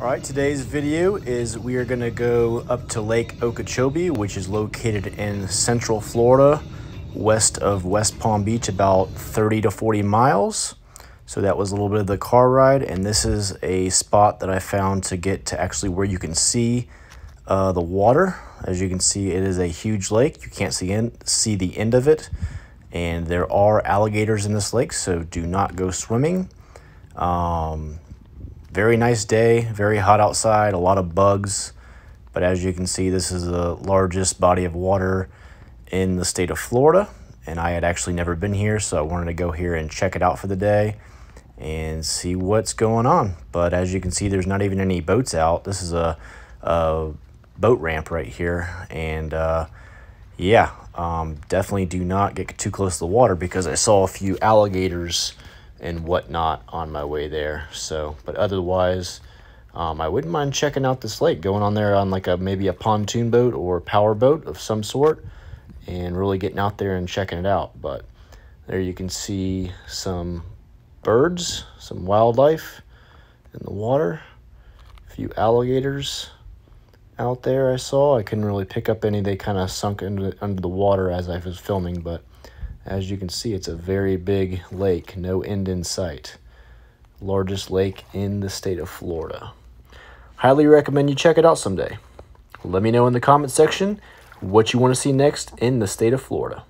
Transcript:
All right, today's video is we are gonna go up to Lake Okeechobee, which is located in central Florida, west of West Palm Beach, about 30 to 40 miles. So that was a little bit of the car ride, and this is a spot that I found to get to actually where you can see uh, the water. As you can see, it is a huge lake. You can't see, in, see the end of it, and there are alligators in this lake, so do not go swimming. Um, very nice day, very hot outside, a lot of bugs. But as you can see, this is the largest body of water in the state of Florida. And I had actually never been here, so I wanted to go here and check it out for the day and see what's going on. But as you can see, there's not even any boats out. This is a, a boat ramp right here. And uh, yeah, um, definitely do not get too close to the water because I saw a few alligators and whatnot on my way there. So, but otherwise, um, I wouldn't mind checking out this lake, going on there on like a maybe a pontoon boat or power boat of some sort, and really getting out there and checking it out. But there you can see some birds, some wildlife in the water, a few alligators out there I saw. I couldn't really pick up any. They kind of sunk into, under the water as I was filming, but as you can see, it's a very big lake, no end in sight. Largest lake in the state of Florida. Highly recommend you check it out someday. Let me know in the comment section what you want to see next in the state of Florida.